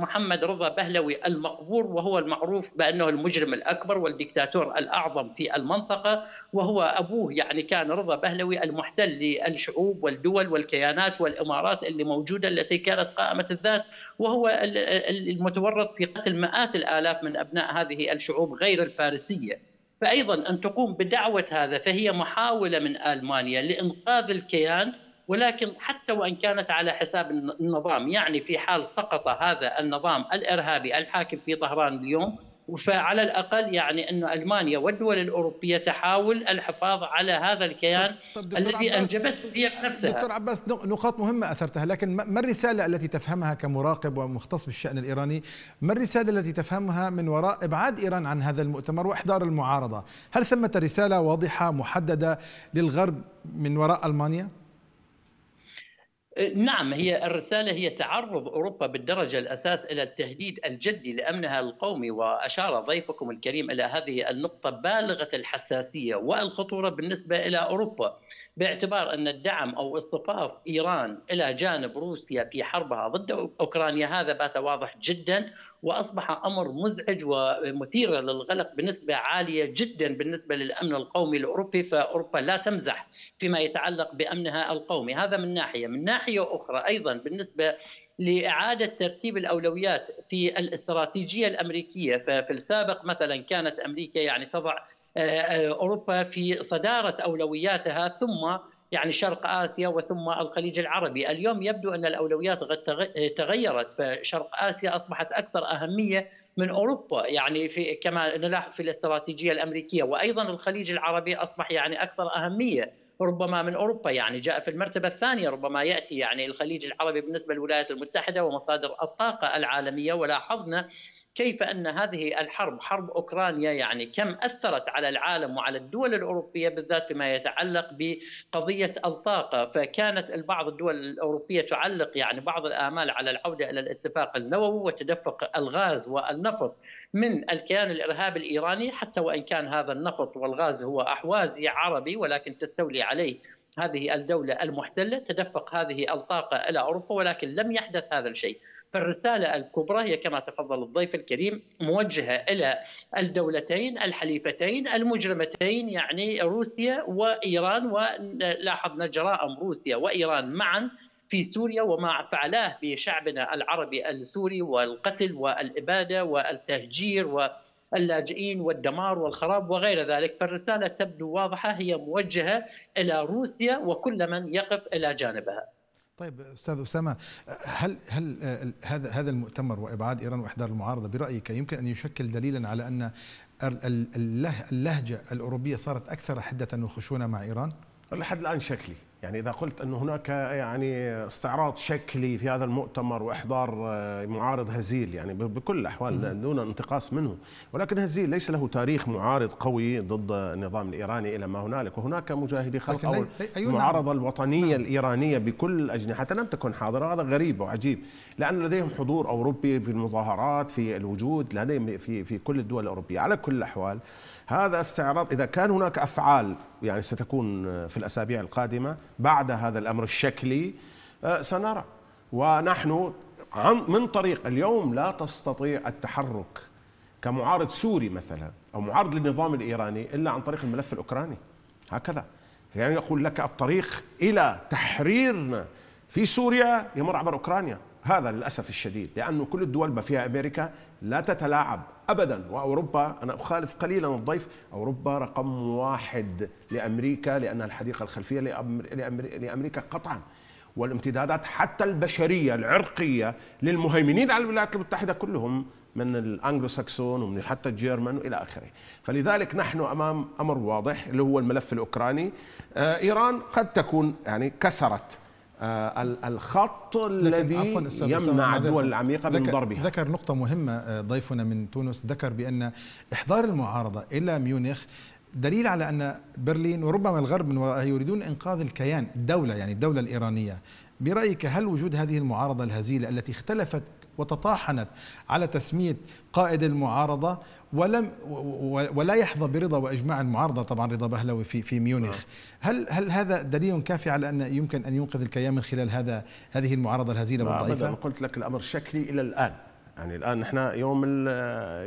محمد رضا بهلوي المقبور وهو المعروف بأنه المجرم الأكبر والدكتاتور الأعظم في المنطقة وهو أبوه يعني كان رضا بهلوي المحتل للشعوب والدول والكيانات والإمارات اللي موجودة التي كانت قائمة الذات وهو المتورط في قتل مئات الآلاف من أبناء هذه الشعوب غير الفارسية فأيضا أن تقوم بدعوة هذا فهي محاولة من ألمانيا لإنقاذ الكيان ولكن حتى وان كانت على حساب النظام يعني في حال سقط هذا النظام الارهابي الحاكم في طهران اليوم فعلى الاقل يعني ان المانيا والدول الاوروبيه تحاول الحفاظ على هذا الكيان طب الذي انجبت في نفسها دكتور عباس نقاط مهمه اثرتها لكن ما الرساله التي تفهمها كمراقب ومختص بالشان الايراني ما الرساله التي تفهمها من وراء ابعاد ايران عن هذا المؤتمر واحضار المعارضه هل ثمه رساله واضحه محدده للغرب من وراء المانيا إيه، نعم هي الرسالة هي تعرض أوروبا بالدرجة الأساس إلى التهديد الجدي لأمنها القومي وأشار ضيفكم الكريم إلى هذه النقطة بالغة الحساسية والخطورة بالنسبة إلى أوروبا باعتبار أن الدعم أو اصطفاف إيران إلى جانب روسيا في حربها ضد أوكرانيا هذا بات واضح جدا واصبح امر مزعج ومثير للقلق بنسبه عاليه جدا بالنسبه للامن القومي الاوروبي فاوروبا لا تمزح فيما يتعلق بامنها القومي هذا من ناحيه، من ناحيه اخرى ايضا بالنسبه لإعادة ترتيب الأولويات في الاستراتيجية الأمريكية ففي السابق مثلا كانت أمريكا يعني تضع آه، آه، أوروبا في صدارة أولوياتها ثم يعني شرق آسيا وثم الخليج العربي اليوم يبدو أن الأولويات قد تغيرت فشرق آسيا أصبحت أكثر أهمية من أوروبا يعني في كما نلاحظ في الاستراتيجية الأمريكية وأيضا الخليج العربي أصبح يعني أكثر أهمية ربما من اوروبا يعني جاء في المرتبه الثانيه ربما ياتي يعني الخليج العربي بالنسبه للولايات المتحده ومصادر الطاقه العالميه ولاحظنا كيف ان هذه الحرب حرب اوكرانيا يعني كم اثرت على العالم وعلى الدول الاوروبيه بالذات فيما يتعلق بقضيه الطاقه فكانت البعض الدول الاوروبيه تعلق يعني بعض الامال على العوده الى الاتفاق النووي وتدفق الغاز والنفط من الكيان الارهابي الايراني حتى وان كان هذا النفط والغاز هو احوازي عربي ولكن تستولي عليه هذه الدوله المحتله تدفق هذه الطاقه الى اوروبا ولكن لم يحدث هذا الشيء فالرسالة الكبرى هي كما تفضل الضيف الكريم موجهة إلى الدولتين الحليفتين المجرمتين يعني روسيا وإيران ولاحظنا جرائم روسيا وإيران معا في سوريا وما فعلاه بشعبنا العربي السوري والقتل والإبادة والتهجير و اللاجئين والدمار والخراب وغير ذلك فالرسالة تبدو واضحة هي موجهة إلى روسيا وكل من يقف إلى جانبها طيب استاذ اسامه هل هل آه، هذا هذا المؤتمر وابعاد ايران واحضار المعارضه برايك يمكن ان يشكل دليلا على ان اللهجه الاوروبيه صارت اكثر حده وخشونه مع ايران؟ لحد الان شكلي يعني اذا قلت ان هناك يعني استعراض شكلي في هذا المؤتمر واحضار آه، معارض هزيل يعني بكل الاحوال دون انتقاص منه ولكن هزيل ليس له تاريخ معارض قوي ضد النظام الايراني الى ما هنالك وهناك مجاهدي خلق او أيوة، نعم. المعارضه الوطنيه نعم. الايرانيه بكل اجنحتها لم تكن حاضره هذا غريب وعجيب لان لديهم حضور اوروبي في المظاهرات في الوجود لديهم في في كل الدول الاوروبيه على كل الاحوال هذا استعراض إذا كان هناك أفعال يعني ستكون آه، في الأسابيع القادمة بعد هذا الأمر الشكلي آه، سنرى ونحن من طريق اليوم لا تستطيع التحرك كمعارض سوري مثلا أو معارض للنظام الإيراني إلا عن طريق الملف الأوكراني هكذا يعني يقول لك الطريق إلى تحريرنا في سوريا يمر عبر أوكرانيا هذا للأسف الشديد لأنه كل الدول ما فيها أمريكا لا تتلاعب ابدا واوروبا انا اخالف قليلا الضيف اوروبا رقم واحد لامريكا لانها الحديقه الخلفيه لامريكا قطعا والامتدادات حتى البشريه العرقيه للمهيمنين على الولايات المتحده كلهم من الانجلو ساكسون ومن حتى الجيرمان والى اخره، فلذلك نحن امام امر واضح اللي هو الملف الاوكراني، آه، ايران قد تكون يعني كسرت آه، الخط الذي يمنع الدول العميقة من ضربها ذكر نقطة مهمة آه، ضيفنا من تونس ذكر بأن إحضار المعارضة إلى ميونخ دليل على أن برلين وربما الغرب يريدون إنقاذ الكيان الدولة يعني الدولة الإيرانية برأيك هل وجود هذه المعارضة الهزيلة التي اختلفت وتطاحنت على تسمية قائد المعارضة ولم ولا يحظى برضا واجماع المعارضه طبعا رضا بهلوي في في ميونخ نعم. هل هل هذا دليل كافي على ان يمكن ان ينقذ الكيان من خلال هذا هذه المعارضه الهزيله والضعيفه؟ انا قلت لك الامر شكلي الى الان يعني الان نحن يوم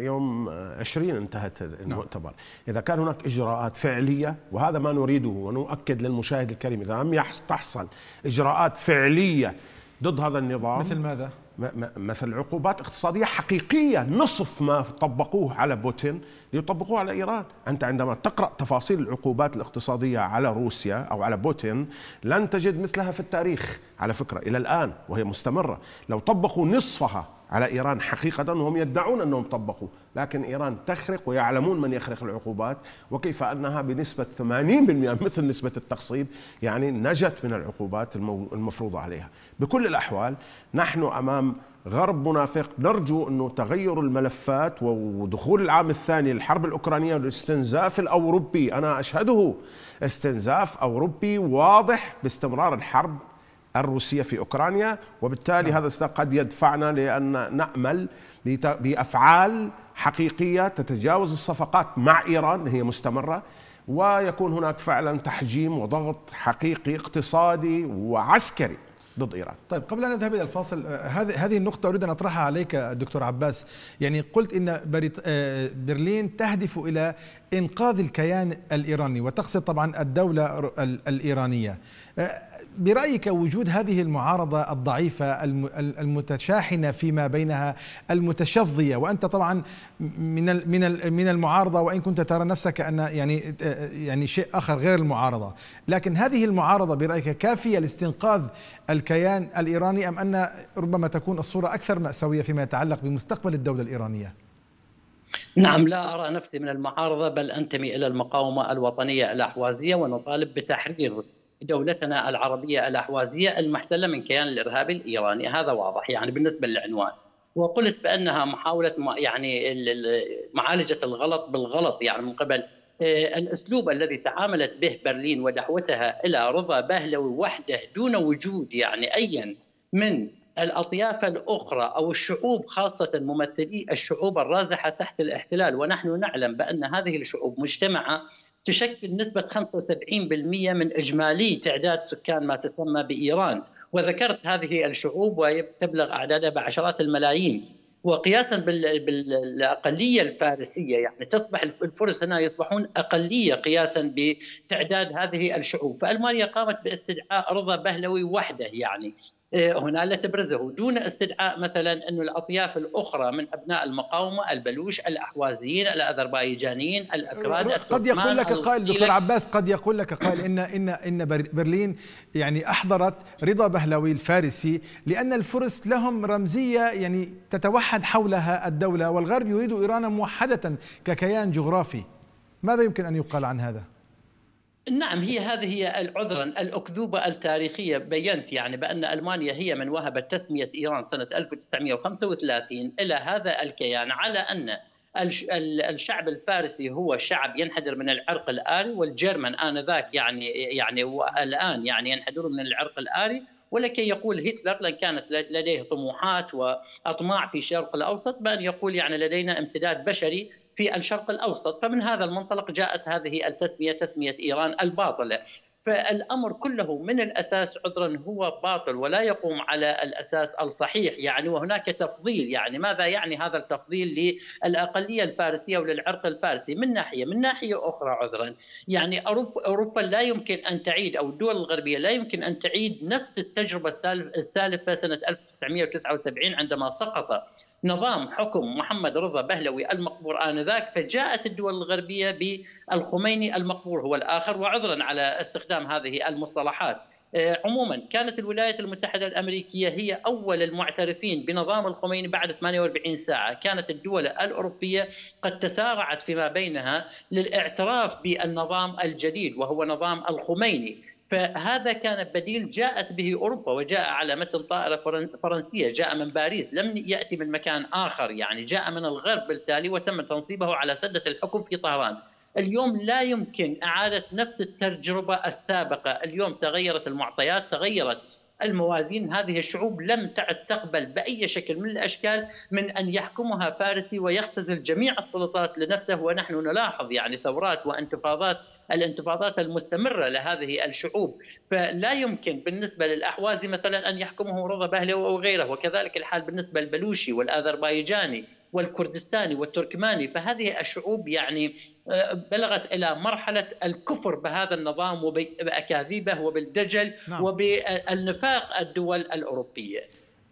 يوم 20 انتهت نعم. المؤتمر اذا كان هناك اجراءات فعليه وهذا ما نريده ونؤكد للمشاهد الكريم اذا لم تحصل اجراءات فعليه ضد هذا النظام مثل ماذا مثل عقوبات اقتصادية حقيقية نصف ما طبقوه على بوتين ليطبقوه على إيران أنت عندما تقرأ تفاصيل العقوبات الاقتصادية على روسيا أو على بوتين لن تجد مثلها في التاريخ على فكرة إلى الآن وهي مستمرة لو طبقوا نصفها على إيران حقيقة وهم يدعون أنهم طبقوا لكن إيران تخرق ويعلمون من يخرق العقوبات وكيف أنها بنسبة 80% مثل نسبة التقصيب يعني نجت من العقوبات المفروضة عليها بكل الأحوال نحن أمام غرب منافق نرجو أنه تغير الملفات ودخول العام الثاني للحرب الأوكرانية والاستنزاف الأوروبي أنا أشهده استنزاف أوروبي واضح باستمرار الحرب الروسية في أوكرانيا وبالتالي نعم. هذا السياق قد يدفعنا لأن نأمل بأفعال حقيقية تتجاوز الصفقات مع إيران هي مستمرة ويكون هناك فعلا تحجيم وضغط حقيقي اقتصادي وعسكري ضد ايران. طيب قبل ان نذهب الى الفاصل آه، هذه هذه النقطه اريد ان اطرحها عليك آه، دكتور عباس، يعني قلت ان آه، برلين تهدف الى انقاذ الكيان الايراني وتقصد طبعا الدوله الايرانيه. برأيك وجود هذه المعارضة الضعيفة المتشاحنة فيما بينها المتشظية وأنت طبعا من من من المعارضة وإن كنت ترى نفسك أن يعني يعني شيء آخر غير المعارضة لكن هذه المعارضة برأيك كافية لاستنقاذ الكيان الإيراني أم أن ربما تكون الصورة أكثر مأساوية فيما يتعلق بمستقبل الدولة الإيرانية؟ نعم لا أرى نفسي من المعارضة بل أنتمي إلى المقاومة الوطنية الأحوازية ونطالب بتحرير دولتنا العربية الأحوازية المحتلة من كيان الإرهاب الإيراني هذا واضح يعني بالنسبة للعنوان وقلت بأنها محاولة يعني معالجة الغلط بالغلط يعني من قبل آه، الأسلوب الذي تعاملت به برلين ودعوتها إلى رضا بهلوي وحده دون وجود يعني أيا من الأطياف الأخرى أو الشعوب خاصة ممثلي الشعوب الرازحة تحت الاحتلال ونحن نعلم بأن هذه الشعوب مجتمعة تشكل نسبة 75% من إجمالي تعداد سكان ما تسمى بإيران وذكرت هذه الشعوب وتبلغ أعدادها بعشرات الملايين وقياسا بالاقليه الفارسيه يعني تصبح الفرس هنا يصبحون اقليه قياسا بتعداد هذه الشعوب، فالمانيا قامت باستدعاء رضا بهلوي وحده يعني إيه، هنا لتبرزه دون استدعاء مثلا أن الأطياف الأخرى من أبناء المقاومة البلوش الأحوازيين الأذربيجانيين الأكراد قد يقول لك قائل دكتور عباس قد يقول لك قائل إن, إن, إن برلين يعني أحضرت رضا بهلوي الفارسي لأن الفرس لهم رمزية يعني تتوحد حولها الدولة والغرب يريد إيران موحدة ككيان جغرافي ماذا يمكن أن يقال عن هذا؟ نعم هي هذه هي عذرا الاكذوبه التاريخيه بينت يعني بان المانيا هي من وهبت تسميه ايران سنه 1935 الى هذا الكيان على ان الشعب الفارسي هو شعب ينحدر من العرق الاري والجرمن انذاك يعني يعني والان يعني ينحدرون من العرق الاري ولكي يقول هتلر لان كانت لديه طموحات واطماع في الشرق الاوسط بان يقول يعني لدينا امتداد بشري في الشرق الاوسط، فمن هذا المنطلق جاءت هذه التسميه تسميه ايران الباطله. فالامر كله من الاساس عذرا هو باطل ولا يقوم على الاساس الصحيح يعني وهناك تفضيل يعني ماذا يعني هذا التفضيل للاقليه الفارسيه وللعرق الفارسي من ناحيه من ناحيه اخرى عذرا يعني اوروبا اوروبا لا يمكن ان تعيد او الدول الغربيه لا يمكن ان تعيد نفس التجربه السالفه سنه 1979 عندما سقط نظام حكم محمد رضا بهلوي المقبور آنذاك فجاءت الدول الغربية بالخميني المقبور هو الآخر وعذرا على استخدام هذه المصطلحات آه، عموما كانت الولايات المتحدة الأمريكية هي أول المعترفين بنظام الخميني بعد 48 ساعة كانت الدول الأوروبية قد تسارعت فيما بينها للاعتراف بالنظام الجديد وهو نظام الخميني فهذا كان بديل جاءت به اوروبا وجاء على متن طائره فرنسيه جاء من باريس لم ياتي من مكان اخر يعني جاء من الغرب بالتالي وتم تنصيبه على سده الحكم في طهران اليوم لا يمكن اعاده نفس التجربه السابقه اليوم تغيرت المعطيات تغيرت الموازين هذه الشعوب لم تعد تقبل باي شكل من الاشكال من ان يحكمها فارسي ويختزل جميع السلطات لنفسه ونحن نلاحظ يعني ثورات وانتفاضات الانتفاضات المستمرة لهذه الشعوب فلا يمكن بالنسبة للأحوازي مثلا أن يحكمه رضا بهلوي أو غيره وكذلك الحال بالنسبة للبلوشي والأذربيجاني والكردستاني والتركماني فهذه الشعوب يعني آه، بلغت الى مرحله الكفر بهذا النظام وباكاذيبه وبالدجل نعم. وبالنفاق الدول الاوروبيه.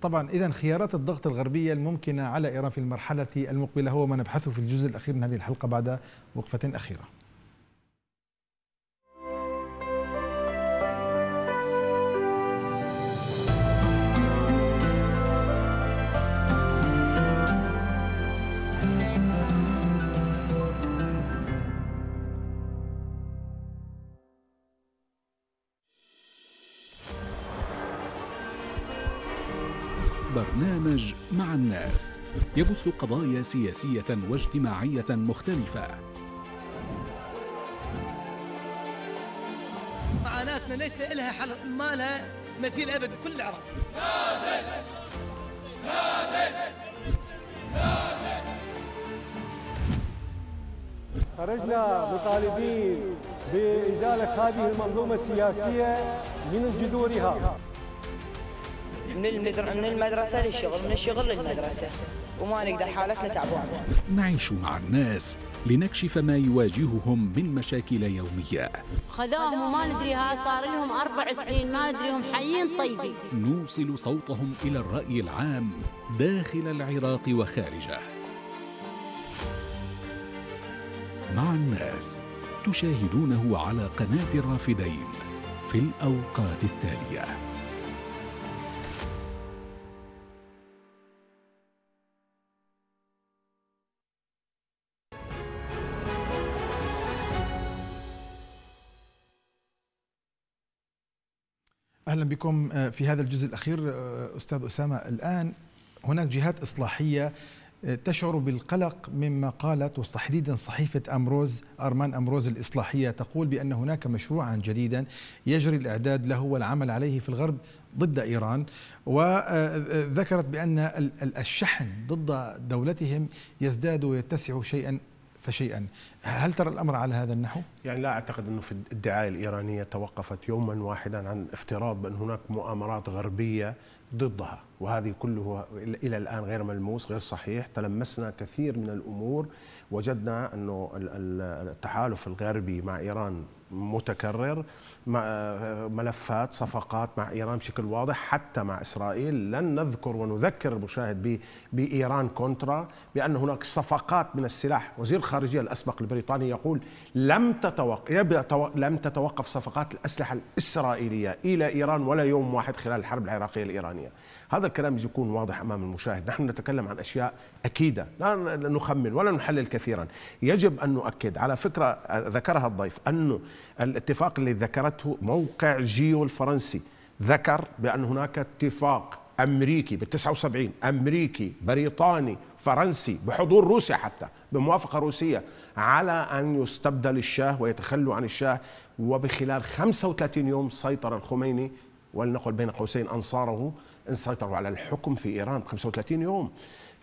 طبعا اذا خيارات الضغط الغربيه الممكنه على ايران في المرحله المقبله هو ما نبحثه في الجزء الاخير من هذه الحلقه بعد وقفه اخيره. الناس يبث قضايا سياسية واجتماعية مختلفة معاناتنا ليس لها حل ما لها مثيل أبد كل العراق لازم لازم لازم خرجنا مطالبين بإزالة هذه المنظومة السياسية من جذورها من من المدرسه للشغل من الشغل للمدرسه وما نقدر حالتنا تعبانه نعيش مع الناس لنكشف ما يواجههم من مشاكل يوميه خذوهم وما ندري ها صار لهم اربع سنين ما ندري هم حيين طيبين نوصل صوتهم الى الراي العام داخل العراق وخارجه مع الناس تشاهدونه على قناه الرافدين في الاوقات التاليه اهلا بكم آه، في هذا الجزء الاخير آه، استاذ اسامه الان هناك جهات اصلاحيه آه، تشعر بالقلق مما قالت وتحديدا صحيفة أمروز أرمان أمروز الإصلاحية تقول بأن هناك مشروعا جديدا يجري الإعداد له والعمل عليه في الغرب ضد إيران وذكرت بأن الشحن ضد دولتهم يزداد ويتسع شيئا فشيئا هل ترى الأمر على هذا النحو؟ يعني لا أعتقد أنه في الدعاية الإيرانية توقفت يوما واحدا عن افتراض بأن هناك مؤامرات غربية ضدها وهذه كله إلى الآن غير ملموس غير صحيح تلمسنا كثير من الأمور وجدنا أنه التحالف الغربي مع إيران متكرر ملفات صفقات مع إيران بشكل واضح حتى مع إسرائيل لن نذكر ونذكر المشاهد بإيران كونترا بأن هناك صفقات من السلاح وزير الخارجية الأسبق البريطاني يقول لم تتوقف لم تتوقف صفقات الأسلحة الإسرائيلية إلى إيران ولا يوم واحد خلال الحرب العراقية الإيرانية هذا الكلام يكون واضح امام المشاهد نحن نتكلم عن اشياء اكيده لا نخمن ولا نحلل كثيرا يجب ان نؤكد على فكره ذكرها الضيف انه الاتفاق اللي ذكرته موقع جيو الفرنسي ذكر بان هناك اتفاق امريكي بال 79 امريكي بريطاني فرنسي بحضور روسيا حتى بموافقه روسيه على ان يستبدل الشاه ويتخلوا عن الشاه وبخلال 35 يوم سيطر الخميني ولنقل بين قوسين انصاره ان سيطروا على الحكم في ايران 35 يوم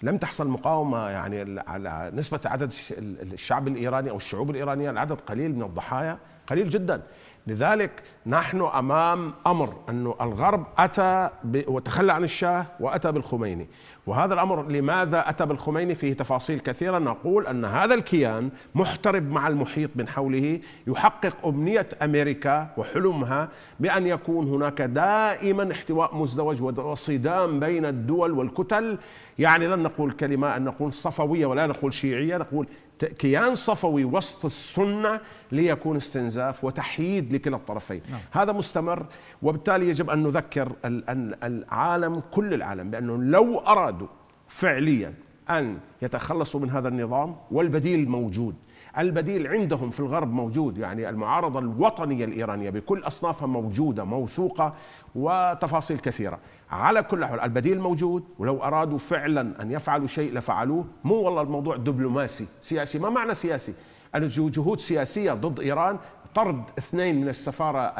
لم تحصل مقاومه يعني على نسبه عدد الشعب الايراني او الشعوب الايرانيه العدد قليل من الضحايا قليل جدا لذلك نحن أمام أمر أن الغرب أتى وتخلى عن الشاه وأتى بالخميني وهذا الأمر لماذا أتى بالخميني فيه تفاصيل كثيرة نقول أن هذا الكيان محترب مع المحيط من حوله يحقق أمنية أمريكا وحلمها بأن يكون هناك دائما احتواء مزدوج وصدام بين الدول والكتل يعني لن نقول كلمة أن نقول صفوية ولا نقول شيعية نقول كيان صفوي وسط السنة ليكون استنزاف وتحييد لكلا الطرفين نعم. هذا مستمر وبالتالي يجب أن نذكر العالم كل العالم بأنه لو أرادوا فعليا أن يتخلصوا من هذا النظام والبديل موجود البديل عندهم في الغرب موجود يعني المعارضة الوطنية الإيرانية بكل أصنافها موجودة موثوقة وتفاصيل كثيرة على كل حال البديل موجود ولو أرادوا فعلا أن يفعلوا شيء لفعلوه مو والله الموضوع دبلوماسي سياسي ما معنى سياسي جهود سياسية ضد إيران طرد اثنين من السفارة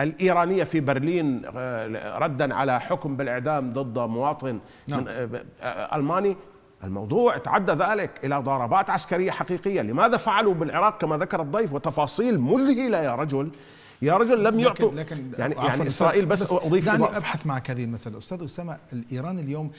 الإيرانية في برلين آه، ردا على حكم بالإعدام ضد مواطن نعم. آه، آه، ألماني الموضوع تعدى ذلك إلى ضربات عسكرية حقيقية لماذا فعلوا بالعراق كما ذكر الضيف وتفاصيل مذهلة يا رجل يا رجل لم يعطوا لكن يعني, يعني اسرائيل بس, بس اضيف دعني بقى. ابحث معك هذه المساله استاذ اسامه ايران اليوم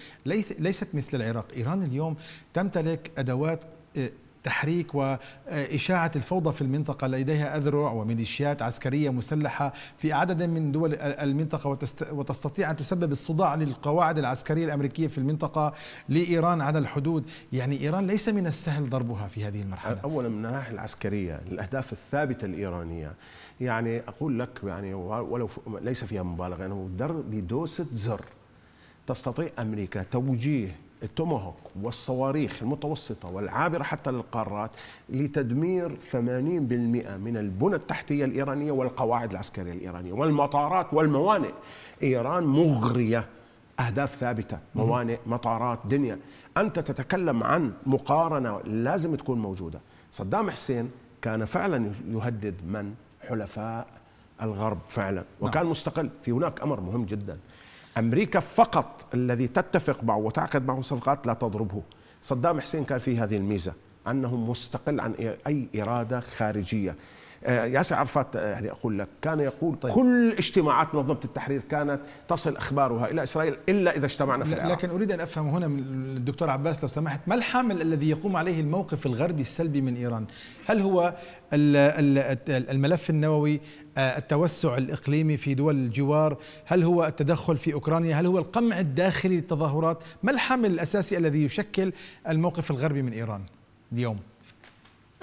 ليست مثل العراق ايران اليوم تمتلك ادوات آه، تحريك وإشاعة الفوضى في المنطقة لديها أذرع وميليشيات عسكرية مسلحة في عدد من دول المنطقة وتستطيع أن تسبب الصداع للقواعد العسكرية الأمريكية في المنطقة لإيران على الحدود يعني إيران ليس من السهل ضربها في هذه المرحلة أولا من الناحية العسكرية الأهداف الثابتة الإيرانية يعني اقول لك يعني ولو ليس فيها مبالغه انه در بدوسه زر تستطيع امريكا توجيه التوماهوك والصواريخ المتوسطه والعابره حتى للقارات لتدمير 80% من البنى التحتيه الايرانيه والقواعد العسكريه الايرانيه والمطارات والموانئ ايران مغريه اهداف ثابته موانئ مطارات دنيا انت تتكلم عن مقارنه لازم تكون موجوده صدام حسين كان فعلا يهدد من حلفاء الغرب فعلا نعم. وكان مستقل في هناك أمر مهم جدا أمريكا فقط الذي تتفق معه وتعقد معه صفقات لا تضربه صدام حسين كان في هذه الميزة أنه مستقل عن أي إرادة خارجية آه، ياسر عرفات آه، يعني اقول لك كان يقول طيب. كل اجتماعات منظمه التحرير كانت تصل اخبارها الى اسرائيل الا اذا اجتمعنا في العراق لكن اريد ان افهم هنا من الدكتور عباس لو سمحت ما الحامل الذي يقوم عليه الموقف الغربي السلبي من ايران هل هو الملف النووي آه، التوسع الاقليمي في دول الجوار هل هو التدخل في اوكرانيا هل هو القمع الداخلي للتظاهرات ما الحامل الاساسي الذي يشكل الموقف الغربي من ايران اليوم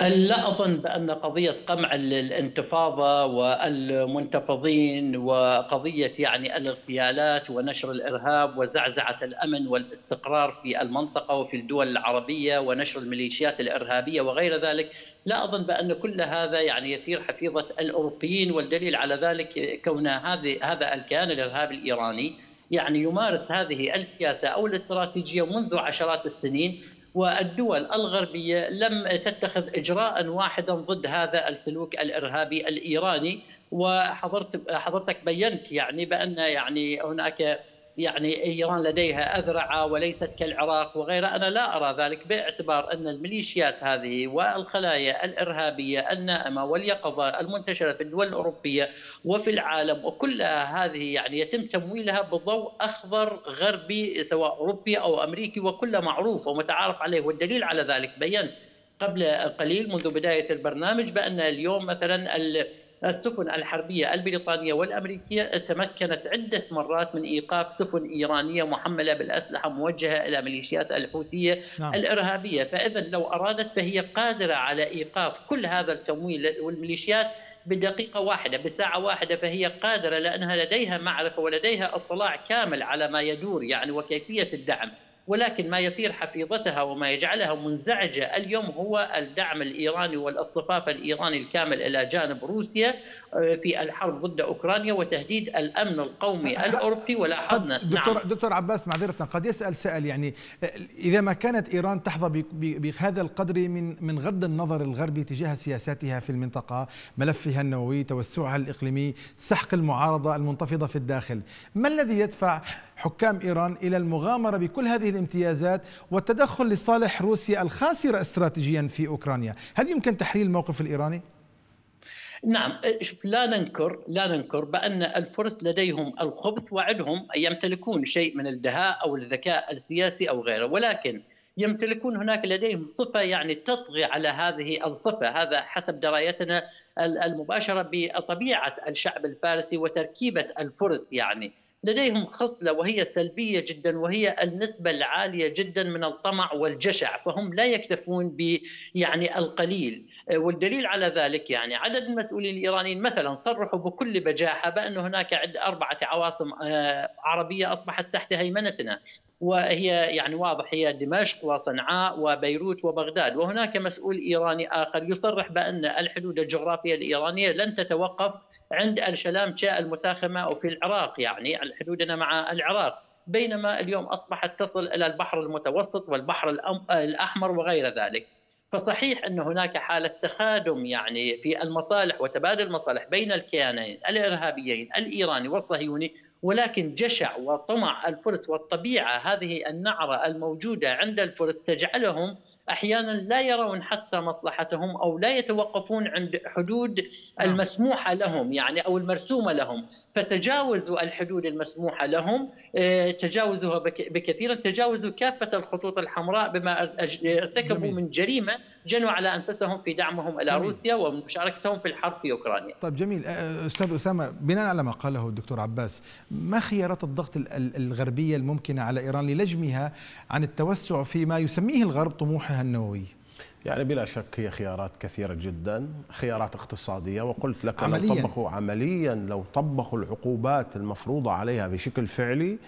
لا اظن بان قضيه قمع الانتفاضه والمنتفضين وقضيه يعني الاغتيالات ونشر الارهاب وزعزعه الامن والاستقرار في المنطقه وفي الدول العربيه ونشر الميليشيات الارهابيه وغير ذلك لا اظن بان كل هذا يعني يثير حفيظه الاوروبيين والدليل على ذلك كون هذه هذا الكيان الارهابي الايراني يعني يمارس هذه السياسه او الاستراتيجيه منذ عشرات السنين والدول الغربيه لم تتخذ اجراء واحدا ضد هذا السلوك الارهابي الايراني وحضرت حضرتك بينت يعني بان يعني هناك يعني ايران لديها اذرعه وليست كالعراق وغيرها، انا لا ارى ذلك باعتبار ان الميليشيات هذه والخلايا الارهابيه النائمه واليقظه المنتشره في الدول الاوروبيه وفي العالم وكلها هذه يعني يتم تمويلها بضوء اخضر غربي سواء اوروبي او امريكي وكل معروف ومتعارف عليه والدليل على ذلك بينت قبل قليل منذ بدايه البرنامج بان اليوم مثلا ال السفن الحربية البريطانية والأمريكية تمكنت عدة مرات من إيقاف سفن إيرانية محملة بالأسلحة موجهة إلى ميليشيات الحوثية نعم. الإرهابية فإذا لو أرادت فهي قادرة على إيقاف كل هذا التمويل والميليشيات بدقيقة واحدة بساعة واحدة فهي قادرة لأنها لديها معرفة ولديها اطلاع كامل على ما يدور يعني وكيفية الدعم ولكن ما يثير حفيظتها وما يجعلها منزعجة اليوم هو الدعم الإيراني والاصطفاف الإيراني الكامل إلى جانب روسيا آه، في الحرب ضد أوكرانيا وتهديد الأمن القومي طيب، الأوروبي ولاحظنا طيب، طيب، دكتور, نعم. دكتور عباس معذرة قد يسأل سأل يعني آه، إذا ما كانت إيران تحظى بهذا القدر من من غض النظر الغربي تجاه سياساتها في المنطقة ملفها النووي توسعها الإقليمي سحق المعارضة المنتفضة في الداخل ما الذي يدفع حكام إيران إلى المغامرة بكل هذه الامتيازات والتدخل لصالح روسيا الخاسرة استراتيجيا في أوكرانيا هل يمكن تحليل الموقف الإيراني؟ نعم لا ننكر لا ننكر بان الفرس لديهم الخبث وعدهم يمتلكون شيء من الدهاء او الذكاء السياسي او غيره ولكن يمتلكون هناك لديهم صفه يعني تطغي على هذه الصفه هذا حسب درايتنا المباشره بطبيعه الشعب الفارسي وتركيبه الفرس يعني لديهم خصلة وهي سلبية جدا وهي النسبة العالية جدا من الطمع والجشع فهم لا يكتفون ب يعني القليل آه، والدليل على ذلك يعني عدد المسؤولين الإيرانيين مثلا صرحوا بكل بجاحة بأن هناك أربعة عواصم آه، عربية أصبحت تحت هيمنتنا وهي يعني واضح هي دمشق وصنعاء وبيروت وبغداد وهناك مسؤول إيراني آخر يصرح بأن الحدود الجغرافية الإيرانية لن تتوقف عند الشلامشة المتاخمة أو في العراق يعني حدودنا مع العراق بينما اليوم أصبحت تصل إلى البحر المتوسط والبحر الأحمر وغير ذلك فصحيح أن هناك حالة تخادم يعني في المصالح وتبادل المصالح بين الكيانين الإرهابيين الإيراني والصهيوني ولكن جشع وطمع الفرس والطبيعة هذه النعرة الموجودة عند الفرس تجعلهم أحيانا لا يرون حتى مصلحتهم أو لا يتوقفون عند حدود نعم. المسموحة لهم يعني أو المرسومة لهم فتجاوزوا الحدود المسموحة لهم آه، تجاوزوها بكثيرا تجاوزوا كافة الخطوط الحمراء بما ارتكبوا من جريمة جنوا على انفسهم في دعمهم الى جميل. روسيا ومشاركتهم في الحرب في اوكرانيا. طيب جميل استاذ اسامه بناء على ما قاله الدكتور عباس ما خيارات الضغط الغربيه الممكنه على ايران للجمها عن التوسع فيما يسميه الغرب طموحها النووي؟ يعني بلا شك هي خيارات كثيرة جدا خيارات اقتصادية وقلت لك عملياً. لو طبقوا عمليا لو طبقوا العقوبات المفروضة عليها بشكل فعلي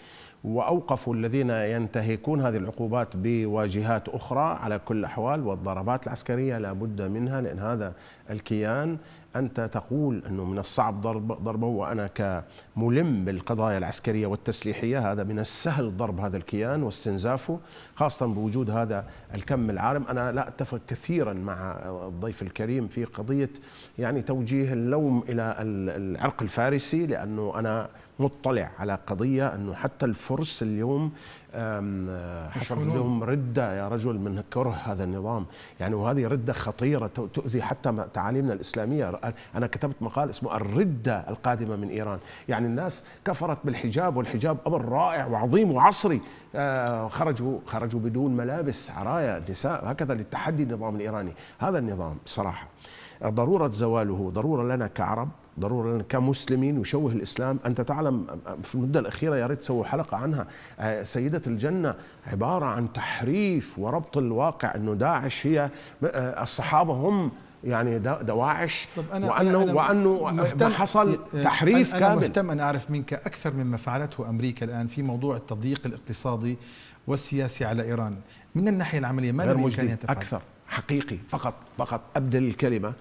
وأوقفوا الذين ينتهكون هذه العقوبات بواجهات أخرى على كل الأحوال والضربات العسكرية لا بد منها لأن هذا الكيان أنت تقول أنه من الصعب ضرب ضربه وأنا كملم بالقضايا العسكرية والتسليحية هذا من السهل ضرب هذا الكيان واستنزافه خاصة بوجود هذا الكم العارم أنا لا أتفق كثيرا مع الضيف الكريم في قضية يعني توجيه اللوم إلى العرق الفارسي لأنه أنا مطلع على قضية أنه حتى الفرس اليوم حصل لهم ردة يا رجل من كره هذا النظام يعني وهذه ردة خطيرة تؤذي حتى تعاليمنا الإسلامية أنا كتبت مقال اسمه الردة القادمة من إيران يعني الناس كفرت بالحجاب والحجاب أمر رائع وعظيم وعصري آه، خرجوا خرجوا بدون ملابس عرايا نساء هكذا للتحدي النظام الإيراني هذا النظام بصراحة ضرورة زواله ضرورة لنا كعرب ضروري كمسلمين يشوه الاسلام، انت تعلم في المده الاخيره يا ريت تسووا حلقه عنها آه، سيده الجنه عباره عن تحريف وربط الواقع انه داعش هي آه، الصحابه هم يعني دواعش طب أنا وانه أنا وانه حصل آه، تحريف أنا كامل انا مهتم ان اعرف منك اكثر مما فعلته امريكا الان في موضوع التضييق الاقتصادي والسياسي على ايران، من الناحيه العمليه ماذا بامكانها تفعل؟ اكثر حقيقي فقط فقط ابدل الكلمه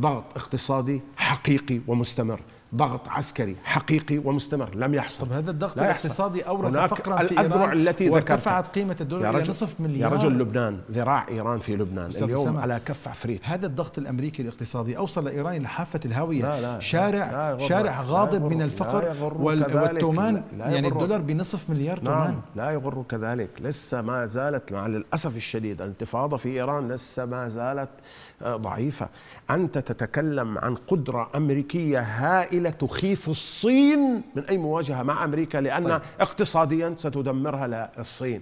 ضغط اقتصادي حقيقي ومستمر ضغط عسكري حقيقي ومستمر لم يحصل هذا الضغط الاقتصادي اورث الفقر في الاذرع التي وارتفعت قيمه الدولار الى نصف مليار يا رجل لبنان ذراع ايران في لبنان اليوم سمع. على كف عفريت هذا الضغط الامريكي الاقتصادي اوصل ايران الى حافه الهاويه لا لا شارع لا لا شارع غاضب لا من الفقر والتومان يعني الدولار بنصف مليار نعم تومان لا يغر كذلك لسه ما زالت مع الاسف الشديد الانتفاضه في ايران لسه ما زالت ضعيفة أنت تتكلم عن قدرة أمريكية هائلة تخيف الصين من أي مواجهة مع أمريكا لأن طيب. اقتصاديا ستدمرها الصين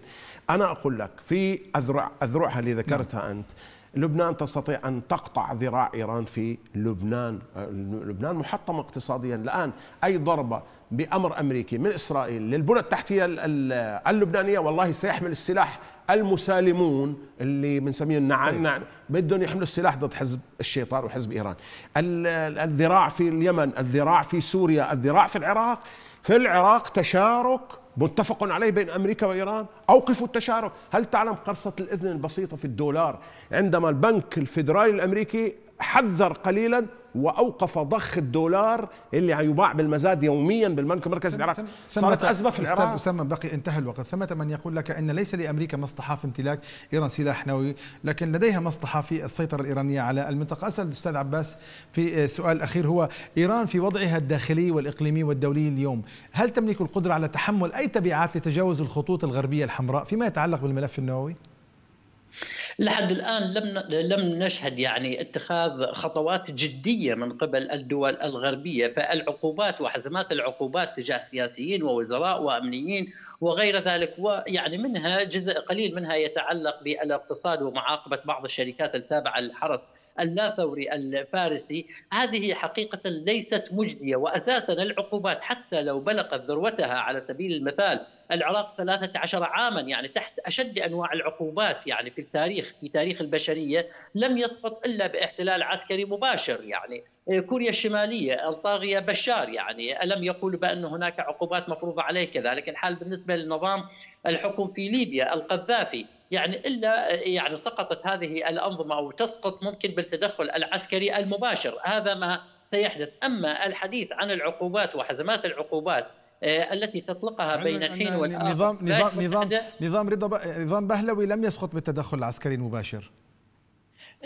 أنا أقول لك في أذرع أذرعها اللي ذكرتها نعم. أنت لبنان تستطيع أن تقطع ذراع إيران في لبنان آه، لبنان محطم اقتصاديا الآن أي ضربة بأمر أمريكي من إسرائيل للبنى التحتية اللبنانية والله سيحمل السلاح المسالمون اللي بنسميه نعم نعم بدهم يحملوا السلاح ضد حزب الشيطان وحزب إيران الذراع في اليمن الذراع في سوريا الذراع في العراق في العراق تشارك متفق عليه بين امريكا وايران اوقفوا التشارك هل تعلم قرصه الاذن البسيطه في الدولار عندما البنك الفيدرالي الامريكي حذر قليلا واوقف ضخ الدولار اللي هيباع بالمزاد يوميا بالبنك المركزي العراقي صارت ازمه في العراق استاذ اسامه بقي انتهى الوقت ثمة من يقول لك ان ليس لامريكا مصلحه في امتلاك ايران سلاح نووي لكن لديها مصلحه في السيطره الايرانيه على المنطقه اسال الاستاذ عباس في سؤال اخير هو ايران في وضعها الداخلي والاقليمي والدولي اليوم هل تملك القدره على تحمل اي تبعات لتجاوز الخطوط الغربيه الحمراء فيما يتعلق بالملف النووي لحد الان لم لم نشهد يعني اتخاذ خطوات جديه من قبل الدول الغربيه فالعقوبات وحزمات العقوبات تجاه سياسيين ووزراء وامنيين وغير ذلك ويعني منها جزء قليل منها يتعلق بالاقتصاد ومعاقبه بعض الشركات التابعه للحرس اللا ثوري الفارسي هذه حقيقة ليست مجدية وأساسا العقوبات حتى لو بلغت ذروتها على سبيل المثال العراق 13 عاما يعني تحت أشد أنواع العقوبات يعني في التاريخ في تاريخ البشرية لم يسقط إلا باحتلال عسكري مباشر يعني كوريا الشمالية الطاغية بشار يعني ألم يقول بأن هناك عقوبات مفروضة عليه كذلك الحال بالنسبة للنظام الحكم في ليبيا القذافي يعني الا يعني سقطت هذه الانظمه او تسقط ممكن بالتدخل العسكري المباشر هذا ما سيحدث اما الحديث عن العقوبات وحزمات العقوبات آه، التي تطلقها بين الحين والاخر نظام نظام نظام رضا نظام بهلوي لم يسقط بالتدخل العسكري المباشر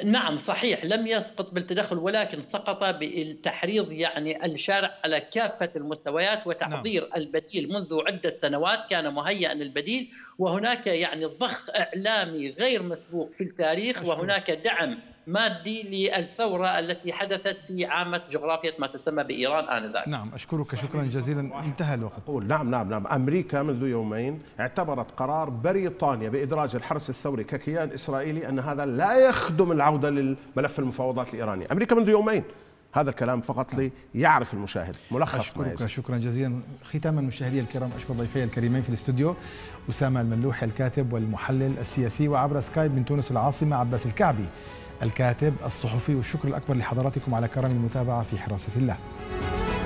نعم صحيح لم يسقط بالتدخل ولكن سقط بالتحريض يعني الشارع على كافة المستويات وتحضير نعم. البديل منذ عدة سنوات كان مهيئا البديل وهناك يعني ضخ إعلامي غير مسبوق في التاريخ أشكرك. وهناك دعم مادي للثورة التي حدثت في عامة جغرافية ما تسمى بإيران آنذاك نعم أشكرك شكرا جزيلا انتهى الوقت قول نعم نعم نعم أمريكا منذ يومين اعتبرت قرار بريطانيا بإدراج الحرس الثوري ككيان إسرائيلي أن هذا لا يخدم العودة لملف المفاوضات الإيراني أمريكا منذ يومين هذا الكلام فقط نعم. ليعرف لي المشاهد ملخص أشكرك شكرا جزيلا ختاما مشاهدي الكرام أشكر ضيفي الكريمين في الاستوديو أسامة المملوح الكاتب والمحلل السياسي وعبر سكايب من تونس العاصمة عباس الكعبي الكاتب الصحفي والشكر الأكبر لحضراتكم على كرم المتابعة في حراسة الله